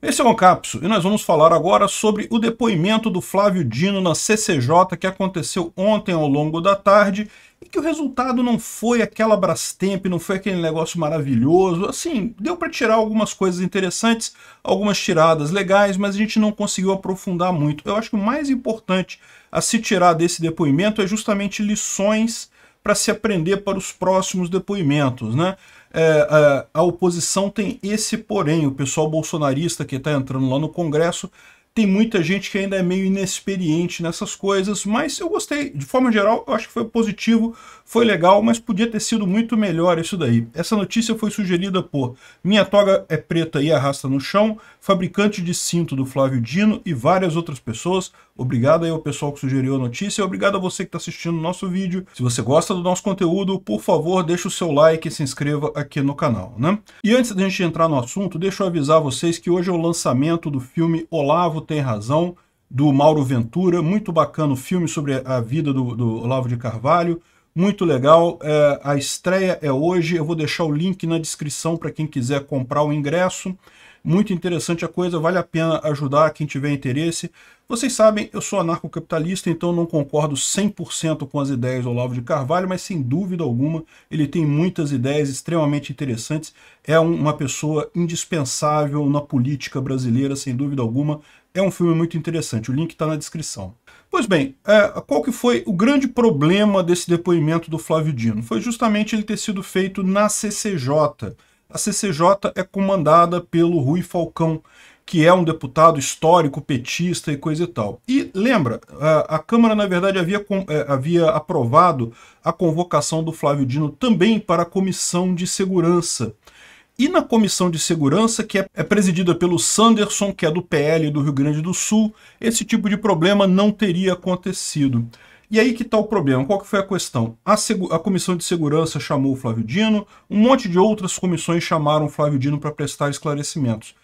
Esse é o Ancapso e nós vamos falar agora sobre o depoimento do Flávio Dino na CCJ que aconteceu ontem ao longo da tarde e que o resultado não foi aquela Brastemp, não foi aquele negócio maravilhoso, assim, deu para tirar algumas coisas interessantes, algumas tiradas legais, mas a gente não conseguiu aprofundar muito. Eu acho que o mais importante a se tirar desse depoimento é justamente lições para se aprender para os próximos depoimentos, né? é, a, a oposição tem esse porém, o pessoal bolsonarista que está entrando lá no Congresso tem muita gente que ainda é meio inexperiente nessas coisas, mas eu gostei. De forma geral, eu acho que foi positivo, foi legal, mas podia ter sido muito melhor isso daí. Essa notícia foi sugerida por Minha Toga é Preta e Arrasta no Chão, fabricante de cinto do Flávio Dino e várias outras pessoas. Obrigado aí ao pessoal que sugeriu a notícia e obrigado a você que está assistindo o nosso vídeo. Se você gosta do nosso conteúdo, por favor, deixe o seu like e se inscreva aqui no canal, né? E antes da gente entrar no assunto, deixa eu avisar vocês que hoje é o lançamento do filme Olavo Tem Razão, do Mauro Ventura, muito bacana o filme sobre a vida do, do Olavo de Carvalho, muito legal, é, a estreia é hoje, eu vou deixar o link na descrição para quem quiser comprar o ingresso. Muito interessante a coisa, vale a pena ajudar quem tiver interesse. Vocês sabem, eu sou anarcocapitalista, então não concordo 100% com as ideias do Olavo de Carvalho, mas sem dúvida alguma ele tem muitas ideias extremamente interessantes. É um, uma pessoa indispensável na política brasileira, sem dúvida alguma. É um filme muito interessante, o link está na descrição. Pois bem, é, qual que foi o grande problema desse depoimento do Flávio Dino? Foi justamente ele ter sido feito na CCJ, a CCJ é comandada pelo Rui Falcão, que é um deputado histórico, petista e coisa e tal. E lembra, a Câmara, na verdade, havia, é, havia aprovado a convocação do Flávio Dino também para a Comissão de Segurança. E na Comissão de Segurança, que é, é presidida pelo Sanderson, que é do PL do Rio Grande do Sul, esse tipo de problema não teria acontecido. E aí que está o problema. Qual que foi a questão? A, a, Comissão de Segurança chamou o Flávio Dino, um monte de outras comissões chamaram o Flávio Dino para prestar esclarecimentos.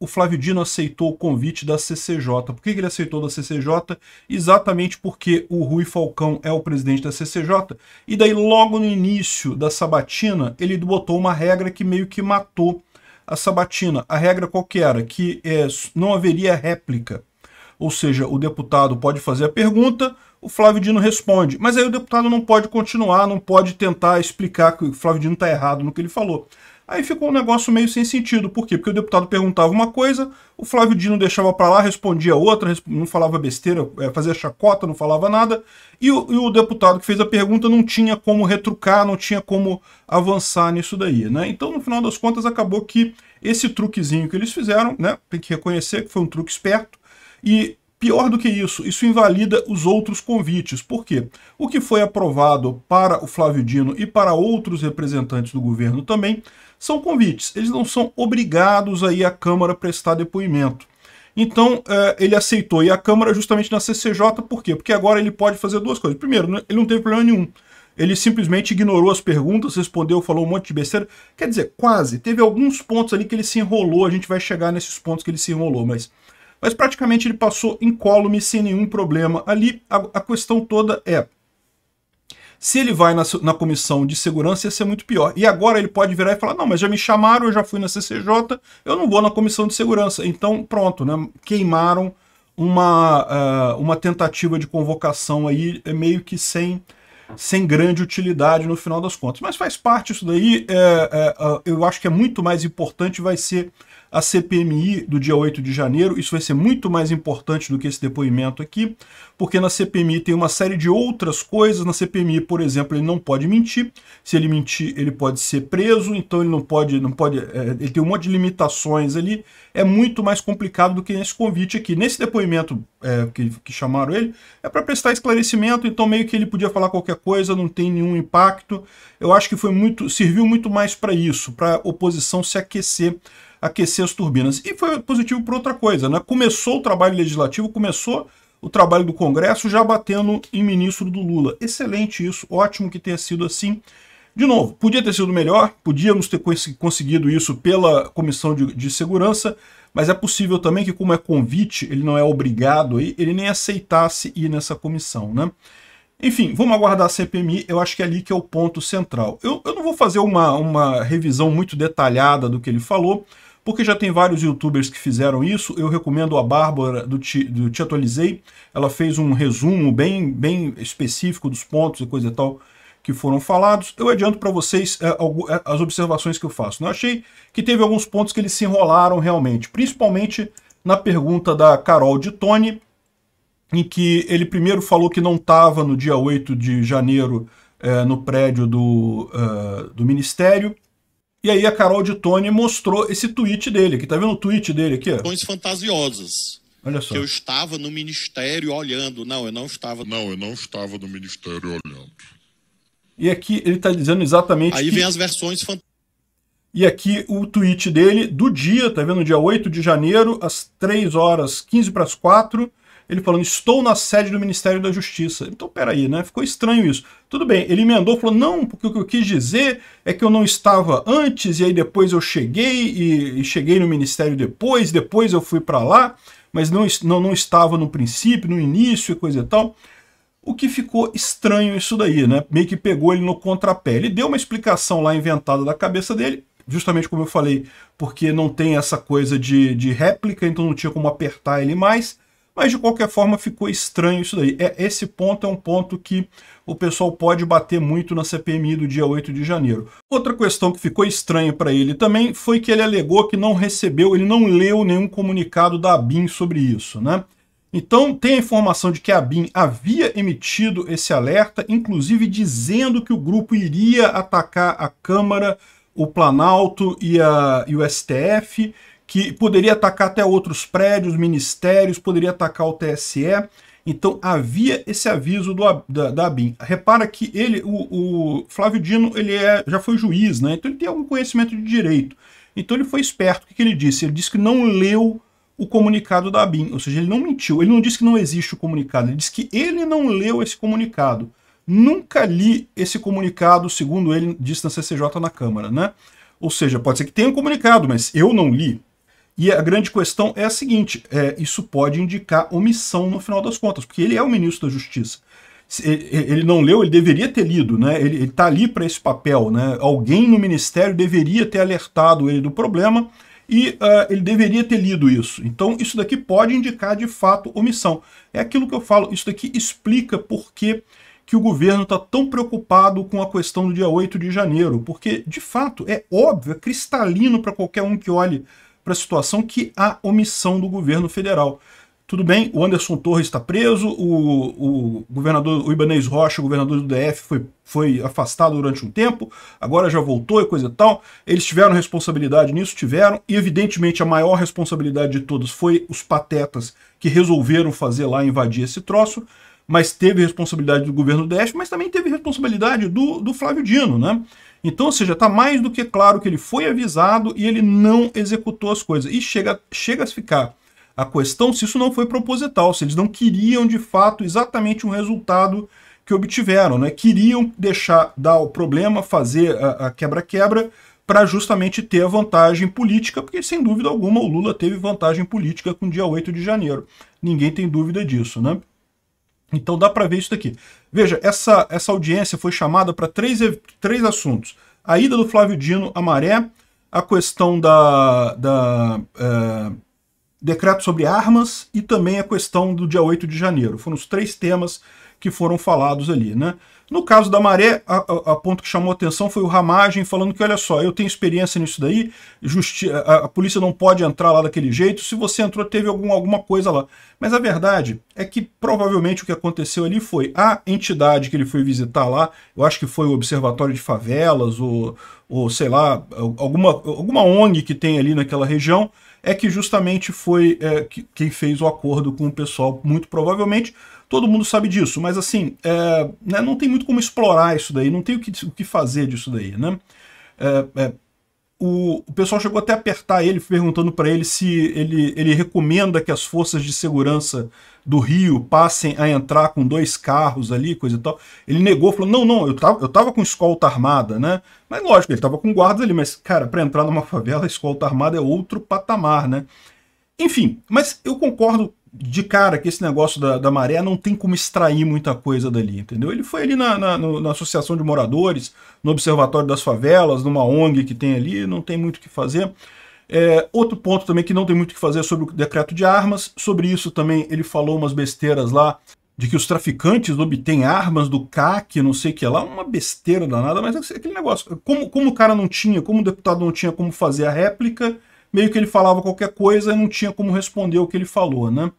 O Flávio Dino aceitou o convite da CCJ. Por que, que ele aceitou da CCJ? Exatamente porque o Rui Falcão é o presidente da CCJ. E daí, logo no início da sabatina, ele botou uma regra que meio que matou a sabatina. A regra qual que era? Que é, não haveria réplica ou seja, o deputado pode fazer a pergunta, o Flávio Dino responde. Mas aí o deputado não pode continuar, não pode tentar explicar que o Flávio Dino está errado no que ele falou. Aí ficou um negócio meio sem sentido. Por quê? Porque o deputado perguntava uma coisa, o Flávio Dino deixava para lá, respondia outra, não falava besteira, é, fazia chacota, não falava nada. E o, e o, deputado que fez a pergunta não tinha como retrucar, não tinha como avançar nisso daí, né? Então, no final das contas, acabou que esse truquezinho que eles fizeram, né? Tem que reconhecer que foi um truque esperto, e pior do que isso, isso invalida os outros convites. Por quê? O que foi aprovado para o Flávio Dino e para outros representantes do governo também são convites. Eles não são obrigados aí à Câmara prestar depoimento. Então, eh, ele aceitou e a Câmara justamente na CCJ, por quê? Porque agora ele pode fazer duas coisas. Primeiro, né, ele não teve problema nenhum. Ele simplesmente ignorou as perguntas, respondeu, falou um monte de besteira. Quer dizer, quase. Teve alguns pontos ali que ele se enrolou, a gente vai chegar nesses pontos que ele se enrolou, mas mas praticamente ele passou incólume sem nenhum problema ali. A, a questão toda é, se ele vai na, na, comissão de segurança, ia ser muito pior. E agora ele pode virar e falar, não, mas já me chamaram, eu já fui na CCJ, eu não vou na comissão de segurança. Então, pronto, né? Queimaram uma, uh, uma tentativa de convocação aí, é meio que sem, sem grande utilidade no final das contas. Mas faz parte isso daí, é, é, ah, eu acho que é muito mais importante, vai ser a CPMI do dia 8 de janeiro. Isso vai ser muito mais importante do que esse depoimento aqui, porque na CPMI tem uma série de outras coisas. Na CPMI, por exemplo, ele não pode mentir. Se ele mentir, ele pode ser preso, então ele não pode. Não pode é, ele tem um monte de limitações ali. É muito mais complicado do que nesse convite aqui. Nesse depoimento é, que, que chamaram ele, é para prestar esclarecimento, então meio que ele podia falar qualquer coisa, não tem nenhum impacto. Eu acho que foi muito. serviu muito mais para isso, para a oposição se aquecer aquecer as turbinas. E foi positivo por outra coisa, né? Começou o trabalho legislativo, começou o trabalho do Congresso já batendo em ministro do Lula. Excelente isso, ótimo que tenha sido assim. De novo, podia ter sido melhor, podíamos ter conseguido isso pela Comissão de, de Segurança, mas é possível também que, como é convite, ele não é obrigado aí, ele nem aceitasse ir nessa comissão, né? Enfim, vamos aguardar a CPMI, eu acho que é ali que é o ponto central. Eu, eu não vou fazer uma, uma revisão muito detalhada do que ele falou, porque já tem vários youtubers que fizeram isso, eu recomendo a Bárbara do Te, do Te Atualizei, ela fez um resumo bem, bem específico dos pontos e coisa e tal que foram falados. Eu adianto para vocês é, é, as observações que eu faço. Né? Eu achei que teve alguns pontos que eles se enrolaram realmente, principalmente na pergunta da Carol de Tony, em que ele primeiro falou que não estava no dia 8 de janeiro é, no prédio do, uh, do Ministério, e aí a Carol de Tony mostrou esse tweet dele, que tá vendo o tweet dele aqui? Ações fantasiosas. Olha só. Que eu estava no ministério olhando. Não, eu não estava. Não, eu não estava no ministério olhando. E aqui ele tá dizendo exatamente. Aí que... vem as versões fantasiosas. E aqui o tweet dele do dia, tá vendo? Dia 8 de janeiro, às 3 horas 15 para as 4 ele falando, estou na sede do Ministério da Justiça. Então, peraí, né? Ficou estranho isso. Tudo bem, ele emendou, falou, não, porque o que eu quis dizer é que eu não estava antes, e aí depois eu cheguei, e, e cheguei no Ministério depois, depois eu fui para lá, mas não, não, não estava no princípio, no início e coisa e tal. O que ficou estranho isso daí, né? Meio que pegou ele no contrapé. Ele deu uma explicação lá inventada da cabeça dele, justamente como eu falei, porque não tem essa coisa de, de réplica, então não tinha como apertar ele mais. Mas de qualquer forma ficou estranho isso daí. É, esse ponto é um ponto que o pessoal pode bater muito na CPMI do dia 8 de janeiro. Outra questão que ficou estranha para ele também foi que ele alegou que não recebeu, ele não leu nenhum comunicado da ABIN sobre isso, né? Então, tem a informação de que a BIM havia emitido esse alerta, inclusive dizendo que o grupo iria atacar a Câmara, o Planalto e, a, e o STF, que poderia atacar até outros prédios, ministérios, poderia atacar o TSE. Então havia esse aviso do, da, da ABIN. Repara que ele, o, o Flávio Dino ele é, já foi juiz, né? então ele tem algum conhecimento de direito. Então ele foi esperto. O que, que ele disse? Ele disse que não leu o comunicado da ABIN, ou seja, ele não mentiu. Ele não disse que não existe o comunicado, ele disse que ele não leu esse comunicado. Nunca li esse comunicado, segundo ele disse na CCJ na Câmara, né? Ou seja, pode ser que tenha um comunicado, mas eu não li. E a grande questão é a seguinte: é, isso pode indicar omissão no final das contas, porque ele é o ministro da Justiça. Ele não leu, ele deveria ter lido, né? Ele está ali para esse papel, né? Alguém no ministério deveria ter alertado ele do problema e uh, ele deveria ter lido isso. Então, isso daqui pode indicar de fato omissão. É aquilo que eu falo, isso daqui explica por que que o governo está tão preocupado com a questão do dia 8 de janeiro, porque, de fato, é óbvio, é cristalino para qualquer um que olhe para a situação que a omissão do governo federal. Tudo bem, o Anderson Torres está preso, o, o governador o Ibanez Rocha, o governador do DF, foi, foi afastado durante um tempo, agora já voltou e coisa e tal. Eles tiveram responsabilidade nisso, tiveram, e evidentemente a maior responsabilidade de todos foi os patetas que resolveram fazer lá invadir esse troço, mas teve responsabilidade do governo do DF, mas também teve responsabilidade do, do Flávio Dino, né? Então, ou seja, está mais do que claro que ele foi avisado e ele não executou as coisas. E chega, chega a ficar a questão se isso não foi proposital, se eles não queriam de fato exatamente um resultado que obtiveram, né? Queriam deixar dar o problema, fazer a quebra-quebra para justamente ter a vantagem política, porque sem dúvida alguma o Lula teve vantagem política com o dia 8 de janeiro. Ninguém tem dúvida disso, né? Então dá para ver isso daqui. Veja, essa, essa audiência foi chamada para três, três assuntos. A ida do Flávio Dino à Maré, a questão da, da eh, decreto sobre armas e também a questão do dia 8 de janeiro. Foram os três temas que foram falados ali. Né? No caso da Maré, a, a, a ponto que chamou atenção foi o Ramagem falando que, olha só, eu tenho experiência nisso daí, a, a, polícia não pode entrar lá daquele jeito, se você entrou teve algum, alguma coisa lá. Mas a verdade é que provavelmente o que aconteceu ali foi a entidade que ele foi visitar lá, eu acho que foi o Observatório de Favelas, ou, ou sei lá, alguma, alguma ONG que tem ali naquela região, é que justamente foi é, que, quem fez o acordo com o pessoal, muito provavelmente. Todo mundo sabe disso, mas assim, é, né, não tem muito como explorar isso daí, não tem o que, o que fazer disso daí, né? É, é o, o pessoal chegou até a apertar ele, perguntando para ele se ele, ele recomenda que as forças de segurança do Rio passem a entrar com dois carros ali, coisa e tal. Ele negou, falou, não, não, eu tava, eu tava com escolta armada, né? Mas lógico, ele tava com guardas ali, mas, cara, para entrar numa favela, escolta armada é outro patamar, né? Enfim, mas eu concordo de cara que esse negócio da, da, maré não tem como extrair muita coisa dali, entendeu? Ele foi ali na, na, na, Associação de Moradores, no Observatório das Favelas, numa ONG que tem ali, não tem muito o que fazer. É, outro ponto também que não tem muito o que fazer é sobre o decreto de armas, sobre isso também ele falou umas besteiras lá, de que os traficantes obtêm armas do CAC, não sei o que lá, uma besteira danada, mas é aquele negócio, como, como o cara não tinha, como o deputado não tinha como fazer a réplica, meio que ele falava qualquer coisa e não tinha como responder o que ele falou, né?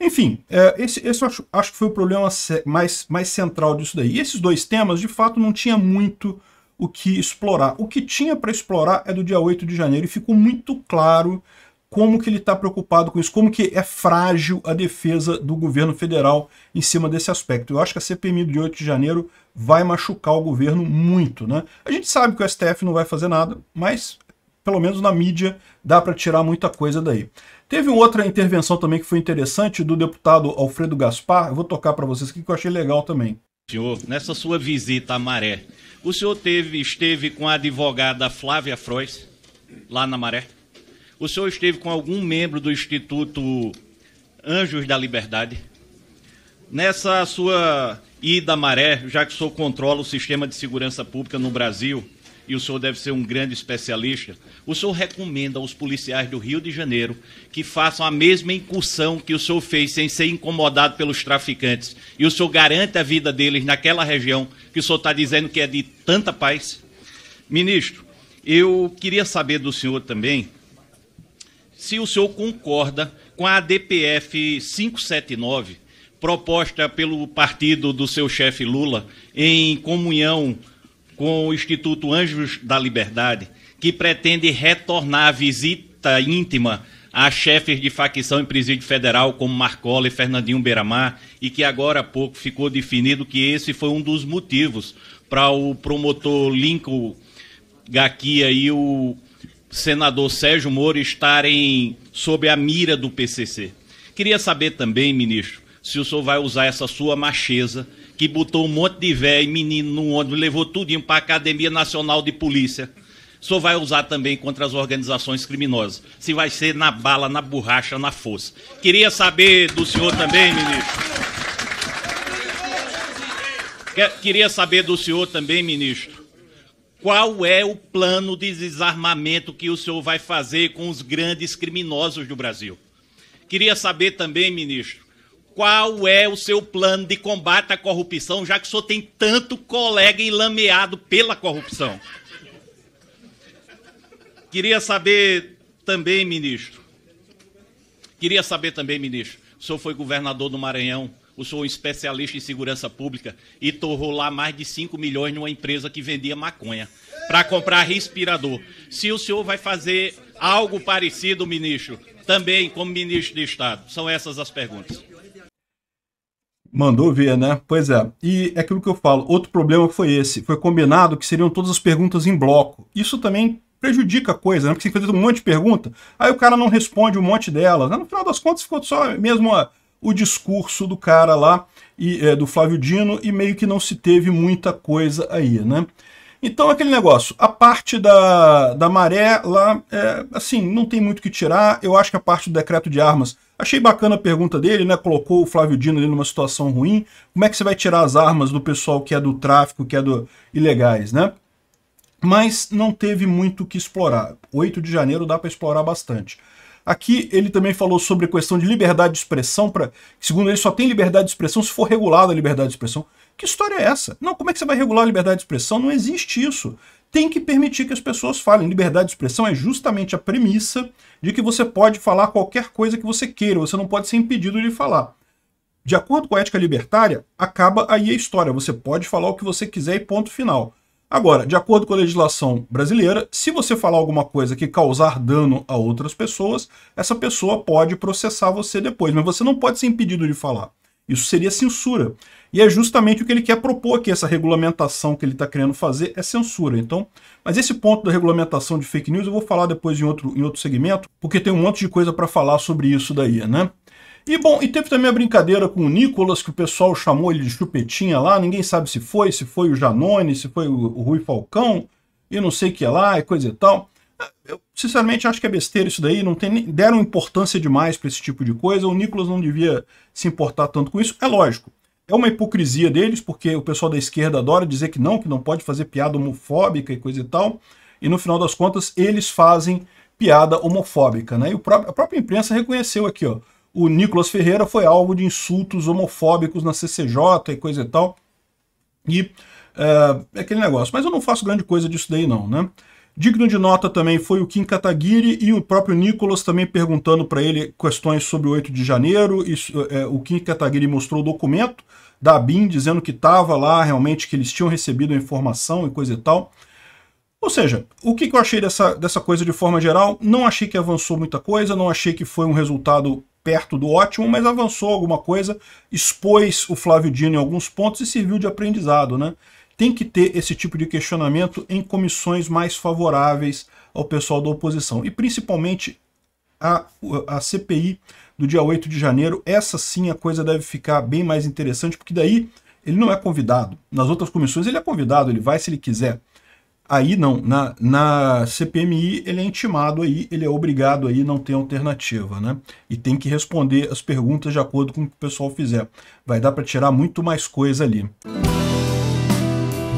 Enfim, é, esse, esse eu acho, acho, que foi o problema mais, mais central disso daí. E esses dois temas, de fato, não tinha muito o que explorar. O que tinha para explorar é do dia 8 de janeiro e ficou muito claro como que ele está preocupado com isso, como que é frágil a defesa do governo federal em cima desse aspecto. Eu acho que a CPMI dia 8 de janeiro vai machucar o governo muito, né? A gente sabe que o STF não vai fazer nada, mas pelo menos na mídia, dá para tirar muita coisa daí. Teve uma outra intervenção também que foi interessante do deputado Alfredo Gaspar, eu vou tocar para vocês aqui que eu achei legal também. Senhor, nessa sua visita à Maré, o senhor teve, esteve com a advogada Flávia Frois, lá na Maré? O senhor esteve com algum membro do Instituto Anjos da Liberdade? Nessa sua ida à Maré, já que o senhor controla o sistema de segurança pública no Brasil, e o senhor deve ser um grande especialista, o senhor recomenda aos policiais do Rio de Janeiro que façam a mesma incursão que o senhor fez sem ser incomodado pelos traficantes e o senhor garante a vida deles naquela região que o senhor está dizendo que é de tanta paz? Ministro, eu queria saber do senhor também se o senhor concorda com a DPF 579 proposta pelo partido do seu chefe Lula em comunhão com o Instituto Anjos da Liberdade, que pretende retornar a visita íntima a chefes de facção em presídio federal, como Marcola e Fernandinho Beiramar, e que agora há pouco ficou definido que esse foi um dos motivos para o promotor Lincoln Gaquia e o senador Sérgio Moro estarem sob a mira do PCC. Queria saber também, ministro, se o senhor vai usar essa sua macheza que botou um monte de velho e menino no ônibus, levou tudinho para a Academia Nacional de Polícia. Só vai usar também contra as organizações criminosas. Se vai ser na bala, na borracha, na força. Queria saber do senhor também, ministro. Queria saber do senhor também, ministro. Qual é o plano de desarmamento que o senhor vai fazer com os grandes criminosos do Brasil? Queria saber também, ministro, qual é o seu plano de combate à corrupção, já que o senhor tem tanto colega enlameado pela corrupção? Queria saber também, ministro. Queria saber também, ministro. O senhor foi governador do Maranhão, o senhor é um especialista em segurança pública e torrou lá mais de 5 milhões numa empresa que vendia maconha para comprar respirador. Se o senhor vai fazer algo parecido, ministro, também como ministro de Estado. São essas as perguntas. Mandou ver, né? Pois é. E é aquilo que eu falo, outro problema foi esse. Foi combinado que seriam todas as perguntas em bloco. Isso também prejudica a coisa, né? Porque você fez um monte de pergunta, aí o cara não responde um monte delas. Né? No final das contas, ficou só mesmo o discurso do cara lá, e, é, do Flávio Dino, e meio que não se teve muita coisa aí, né? Então, aquele negócio, a parte da, da maré lá, é, assim, não tem muito o que tirar. Eu acho que a parte do decreto de armas, achei bacana a pergunta dele, né? Colocou o Flávio Dino ali numa situação ruim. Como é que você vai tirar as armas do pessoal que é do tráfico, que é do ilegais, né? Mas não teve muito o que explorar. 8 de janeiro dá para explorar bastante. Aqui ele também falou sobre a questão de liberdade de expressão, pra, segundo ele, só tem liberdade de expressão se for regulada a liberdade de expressão. Que história é essa? Não, como é que você vai regular a liberdade de expressão? Não existe isso. Tem que permitir que as pessoas falem. Liberdade de expressão é justamente a premissa de que você pode falar qualquer coisa que você queira, você não pode ser impedido de falar. De acordo com a ética libertária, acaba aí a história. Você pode falar o que você quiser e ponto final. Agora, de acordo com a legislação brasileira, se você falar alguma coisa que causar dano a outras pessoas, essa pessoa pode processar você depois, mas você não pode ser impedido de falar. Isso seria censura. E é justamente o que ele quer propor aqui, essa regulamentação que ele está querendo fazer é censura. Então, mas esse ponto da regulamentação de fake news eu vou falar depois em outro, em outro segmento, porque tem um monte de coisa para falar sobre isso daí, né? E bom, e teve também a brincadeira com o Nicolas, que o pessoal chamou ele de chupetinha lá, ninguém sabe se foi, se foi o Janone, se foi o, o Rui Falcão, e não sei o que é lá, e coisa e tal. Eu, sinceramente, acho que é besteira isso daí. Não tem, deram importância demais para esse tipo de coisa. O Nicolas não devia se importar tanto com isso. É lógico. É uma hipocrisia deles, porque o pessoal da esquerda adora dizer que não, que não pode fazer piada homofóbica e coisa e tal. E no final das contas, eles fazem piada homofóbica. Né? E a própria imprensa reconheceu aqui, ó. O Nicolas Ferreira foi alvo de insultos homofóbicos na CCJ e coisa e tal. E é, é aquele negócio. Mas eu não faço grande coisa disso daí, não, né? Digno de nota também foi o Kim Kataguiri e o próprio Nicolas também perguntando para ele questões sobre o 8 de janeiro. é, o Kim Kataguiri mostrou o documento da BIM dizendo que estava lá realmente, que eles tinham recebido a informação e coisa e tal. Ou seja, o que, que eu achei dessa, dessa coisa de forma geral? Não achei que avançou muita coisa, não achei que foi um resultado perto do ótimo, mas avançou alguma coisa, expôs o Flávio Dino em alguns pontos e serviu de aprendizado, né? tem que ter esse tipo de questionamento em comissões mais favoráveis ao pessoal da oposição. E principalmente a, a CPI do dia 8 de janeiro, essa sim a coisa deve ficar bem mais interessante, porque daí ele não é convidado. Nas outras comissões ele é convidado, ele vai se ele quiser. Aí não, na, na CPMI ele é intimado aí, ele é obrigado aí, não tem alternativa, né? E tem que responder as perguntas de acordo com o que o pessoal fizer. Vai dar para tirar muito mais coisa ali.